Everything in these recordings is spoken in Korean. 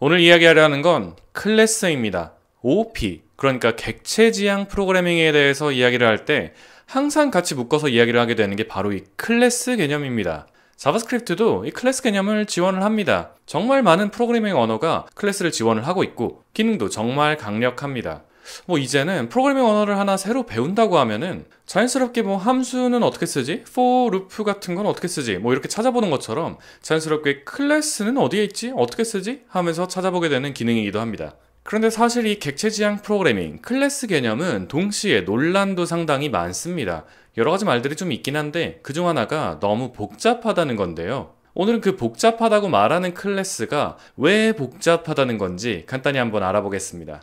오늘 이야기하려는 건 클래스입니다. OP, 그러니까 객체지향 프로그래밍에 대해서 이야기를 할 때 항상 같이 묶어서 이야기를 하게 되는 게 바로 이 클래스 개념입니다. 자바스크립트도 이 클래스 개념을 지원을 합니다. 정말 많은 프로그래밍 언어가 클래스를 지원을 하고 있고 기능도 정말 강력합니다. 뭐 이제는 프로그래밍 언어를 하나 새로 배운다고 하면은 자연스럽게 뭐 함수는 어떻게 쓰지? for loop 같은 건 어떻게 쓰지? 뭐 이렇게 찾아보는 것처럼 자연스럽게 클래스는 어디에 있지? 어떻게 쓰지? 하면서 찾아보게 되는 기능이기도 합니다. 그런데 사실 이 객체지향 프로그래밍, 클래스 개념은 동시에 논란도 상당히 많습니다. 여러 가지 말들이 좀 있긴 한데 그중 하나가 너무 복잡하다는 건데요. 오늘은 그 복잡하다고 말하는 클래스가 왜 복잡하다는 건지 간단히 한번 알아보겠습니다.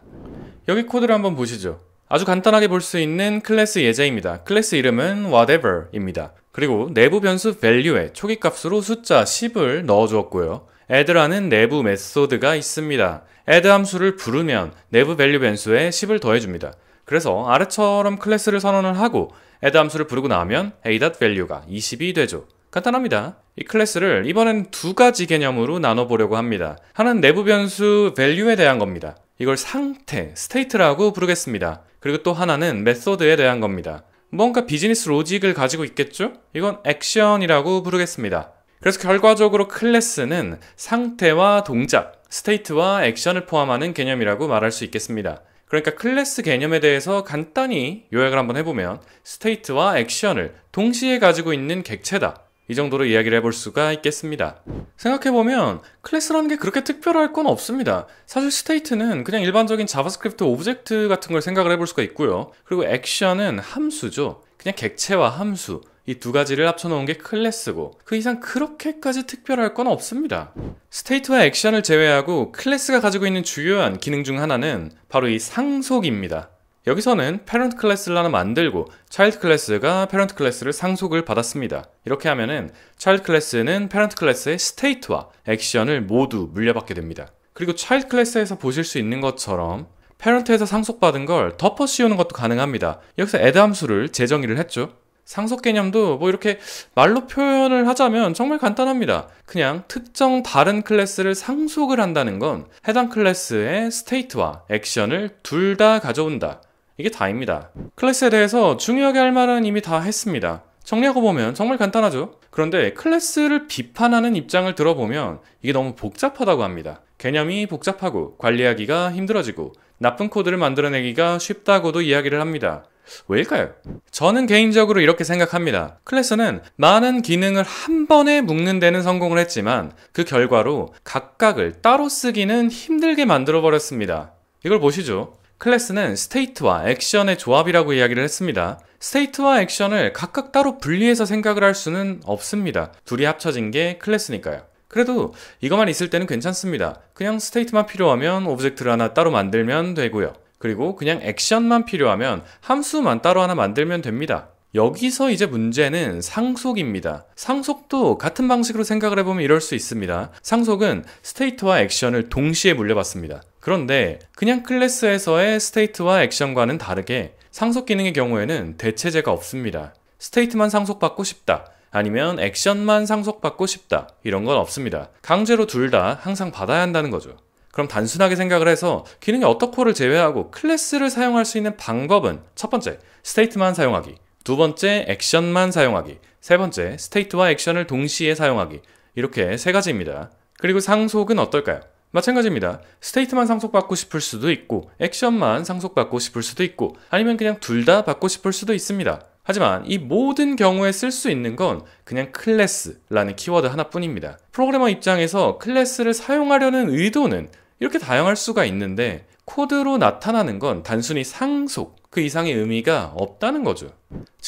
여기 코드를 한번 보시죠. 아주 간단하게 볼 수 있는 클래스 예제입니다. 클래스 이름은 whatever입니다. 그리고 내부 변수 value에 초기값으로 숫자 10을 넣어주었고요. add라는 내부 메소드가 있습니다. add 함수를 부르면 내부 value 변수에 10을 더해줍니다. 그래서 아래처럼 클래스를 선언을 하고 add 함수를 부르고 나면 a.value가 20이 되죠. 간단합니다. 이 클래스를 이번엔 두 가지 개념으로 나눠보려고 합니다. 하나는 내부 변수 value에 대한 겁니다. 이걸 상태, 스테이트라고 부르겠습니다. 그리고 또 하나는 메소드에 대한 겁니다. 뭔가 비즈니스 로직을 가지고 있겠죠? 이건 액션이라고 부르겠습니다. 그래서 결과적으로 클래스는 상태와 동작, 스테이트와 액션을 포함하는 개념이라고 말할 수 있겠습니다. 그러니까 클래스 개념에 대해서 간단히 요약을 한번 해보면 스테이트와 액션을 동시에 가지고 있는 객체다. 이 정도로 이야기를 해볼 수가 있겠습니다. 생각해보면 클래스라는 게 그렇게 특별할 건 없습니다. 사실 스테이트는 그냥 일반적인 자바스크립트 오브젝트 같은 걸 생각을 해볼 수가 있고요. 그리고 액션은 함수죠. 그냥 객체와 함수. 이 두 가지를 합쳐놓은 게 클래스고 그 이상 그렇게까지 특별할 건 없습니다. 스테이트와 액션을 제외하고 클래스가 가지고 있는 주요한 기능 중 하나는 바로 이 상속입니다. 여기서는 parent 클래스를 하나 만들고 child 클래스가 parent 클래스를 상속을 받았습니다. 이렇게 하면은 child 클래스는 parent 클래스의 state와 action을 모두 물려받게 됩니다. 그리고 child 클래스에서 보실 수 있는 것처럼 parent에서 상속받은 걸 덮어 씌우는 것도 가능합니다. 여기서 add 함수를 재정의를 했죠. 상속 개념도 뭐 이렇게 말로 표현을 하자면 정말 간단합니다. 그냥 특정 다른 클래스를 상속을 한다는 건 해당 클래스의 스테이트와 액션을 둘 다 가져온다. 이게 다입니다. 클래스에 대해서 중요하게 할 말은 이미 다 했습니다. 정리하고 보면 정말 간단하죠? 그런데 클래스를 비판하는 입장을 들어보면 이게 너무 복잡하다고 합니다. 개념이 복잡하고 관리하기가 힘들어지고 나쁜 코드를 만들어내기가 쉽다고도 이야기를 합니다. 왜일까요? 저는 개인적으로 이렇게 생각합니다. 클래스는 많은 기능을 한 번에 묶는 데는 성공을 했지만 그 결과로 각각을 따로 쓰기는 힘들게 만들어버렸습니다. 이걸 보시죠. 클래스는 스테이트와 액션의 조합이라고 이야기를 했습니다. 스테이트와 액션을 각각 따로 분리해서 생각을 할 수는 없습니다. 둘이 합쳐진 게 클래스니까요. 그래도 이것만 있을 때는 괜찮습니다. 그냥 스테이트만 필요하면 오브젝트를 하나 따로 만들면 되고요. 그리고 그냥 액션만 필요하면 함수만 따로 하나 만들면 됩니다. 여기서 이제 문제는 상속입니다. 상속도 같은 방식으로 생각을 해보면 이럴 수 있습니다. 상속은 스테이트와 액션을 동시에 물려받습니다. 그런데 그냥 클래스에서의 스테이트와 액션과는 다르게 상속 기능의 경우에는 대체제가 없습니다. 스테이트만 상속받고 싶다. 아니면 액션만 상속받고 싶다. 이런 건 없습니다. 강제로 둘 다 항상 받아야 한다는 거죠. 그럼 단순하게 생각을 해서 기능의 어터코를 제외하고 클래스를 사용할 수 있는 방법은 첫 번째, 스테이트만 사용하기. 두 번째, 액션만 사용하기. 세 번째, 스테이트와 액션을 동시에 사용하기. 이렇게 세 가지입니다. 그리고 상속은 어떨까요? 마찬가지입니다. 스테이트만 상속받고 싶을 수도 있고 액션만 상속받고 싶을 수도 있고 아니면 그냥 둘 다 받고 싶을 수도 있습니다. 하지만 이 모든 경우에 쓸 수 있는 건 그냥 클래스라는 키워드 하나뿐입니다. 프로그래머 입장에서 클래스를 사용하려는 의도는 이렇게 다양할 수가 있는데 코드로 나타나는 건 단순히 상속 그 이상의 의미가 없다는 거죠.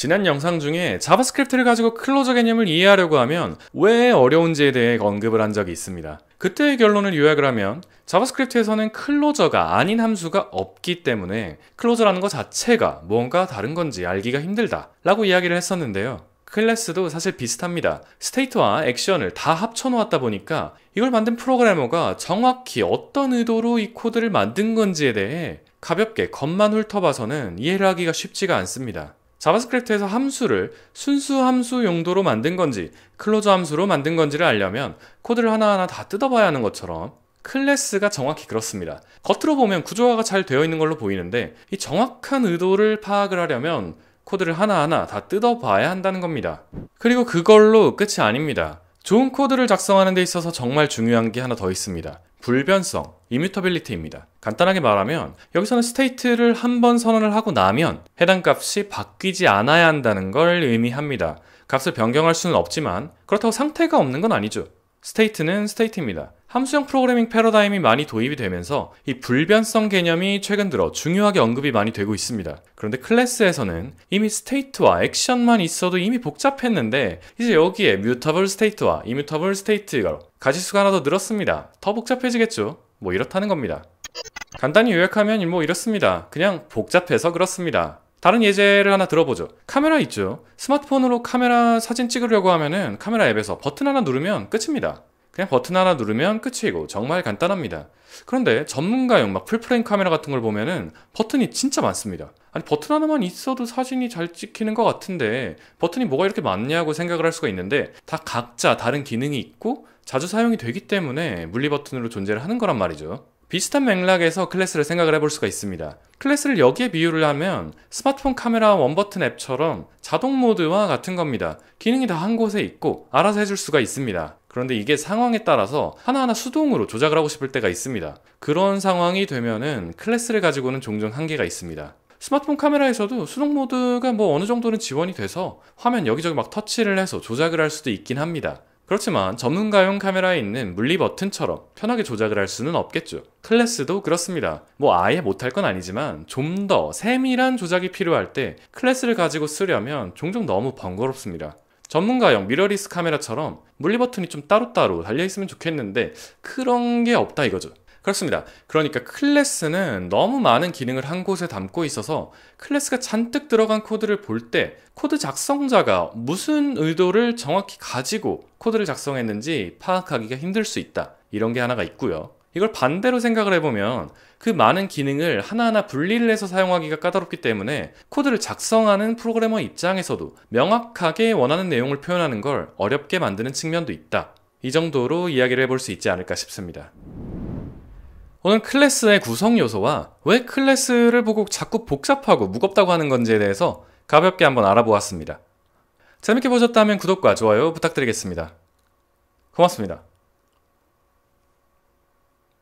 지난 영상 중에 자바스크립트를 가지고 클로저 개념을 이해하려고 하면 왜 어려운지에 대해 언급을 한 적이 있습니다. 그때의 결론을 요약을 하면 자바스크립트에서는 클로저가 아닌 함수가 없기 때문에 클로저라는 것 자체가 뭔가 다른 건지 알기가 힘들다 라고 이야기를 했었는데요. 클래스도 사실 비슷합니다. 스테이트와 액션을 다 합쳐놓았다 보니까 이걸 만든 프로그래머가 정확히 어떤 의도로 이 코드를 만든 건지에 대해 가볍게 겉만 훑어봐서는 이해를 하기가 쉽지가 않습니다. 자바스크립트에서 함수를 순수 함수 용도로 만든 건지 클로저 함수로 만든 건지를 알려면 코드를 하나하나 다 뜯어봐야 하는 것처럼 클래스가 정확히 그렇습니다. 겉으로 보면 구조화가 잘 되어 있는 걸로 보이는데 이 정확한 의도를 파악을 하려면 코드를 하나하나 다 뜯어봐야 한다는 겁니다. 그리고 그걸로 끝이 아닙니다. 좋은 코드를 작성하는 데 있어서 정말 중요한 게 하나 더 있습니다. 불변성, 이뮤터빌리티입니다. 간단하게 말하면 여기서는 스테이트를 한 번 선언을 하고 나면 해당 값이 바뀌지 않아야 한다는 걸 의미합니다. 값을 변경할 수는 없지만 그렇다고 상태가 없는 건 아니죠. 스테이트는 스테이트입니다. 함수형 프로그래밍 패러다임이 많이 도입이 되면서 이 불변성 개념이 최근 들어 중요하게 언급이 많이 되고 있습니다. 그런데 클래스에서는 이미 스테이트와 액션만 있어도 이미 복잡했는데 이제 여기에 뮤터블 스테이트와 이뮤터블 스테이트가 가지수가 하나 더 늘었습니다. 더 복잡해지겠죠? 뭐 이렇다는 겁니다. 간단히 요약하면 뭐 이렇습니다. 그냥 복잡해서 그렇습니다. 다른 예제를 하나 들어보죠. 카메라 있죠? 스마트폰으로 카메라 사진 찍으려고 하면은 카메라 앱에서 버튼 하나 누르면 끝입니다. 그냥 버튼 하나 누르면 끝이고 정말 간단합니다. 그런데 전문가용 막 풀프레임 카메라 같은 걸 보면은 버튼이 진짜 많습니다. 아니 버튼 하나만 있어도 사진이 잘 찍히는 것 같은데 버튼이 뭐가 이렇게 많냐고 생각을 할 수가 있는데 다 각자 다른 기능이 있고 자주 사용이 되기 때문에 물리 버튼으로 존재를 하는 거란 말이죠. 비슷한 맥락에서 클래스를 생각을 해볼 수가 있습니다. 클래스를 여기에 비유를 하면 스마트폰 카메라 원버튼 앱처럼 자동 모드와 같은 겁니다. 기능이 다 한 곳에 있고 알아서 해줄 수가 있습니다. 그런데 이게 상황에 따라서 하나하나 수동으로 조작을 하고 싶을 때가 있습니다. 그런 상황이 되면은 클래스를 가지고는 종종 한계가 있습니다. 스마트폰 카메라에서도 수동 모드가 뭐 어느 정도는 지원이 돼서 화면 여기저기 막 터치를 해서 조작을 할 수도 있긴 합니다. 그렇지만 전문가용 카메라에 있는 물리 버튼처럼 편하게 조작을 할 수는 없겠죠. 클래스도 그렇습니다. 뭐 아예 못할 건 아니지만 좀 더 세밀한 조작이 필요할 때 클래스를 가지고 쓰려면 종종 너무 번거롭습니다. 전문가용 미러리스 카메라처럼 물리 버튼이 좀 따로따로 달려있으면 좋겠는데 그런 게 없다 이거죠. 그렇습니다. 그러니까 클래스는 너무 많은 기능을 한 곳에 담고 있어서 클래스가 잔뜩 들어간 코드를 볼 때 코드 작성자가 무슨 의도를 정확히 가지고 코드를 작성했는지 파악하기가 힘들 수 있다. 이런 게 하나가 있고요. 이걸 반대로 생각을 해보면 그 많은 기능을 하나하나 분리를 해서 사용하기가 까다롭기 때문에 코드를 작성하는 프로그래머 입장에서도 명확하게 원하는 내용을 표현하는 걸 어렵게 만드는 측면도 있다. 이 정도로 이야기를 해볼 수 있지 않을까 싶습니다. 오늘 클래스의 구성 요소와 왜 클래스를 보고 자꾸 복잡하고 무겁다고 하는 건지에 대해서 가볍게 한번 알아보았습니다. 재밌게 보셨다면 구독과 좋아요 부탁드리겠습니다. 고맙습니다.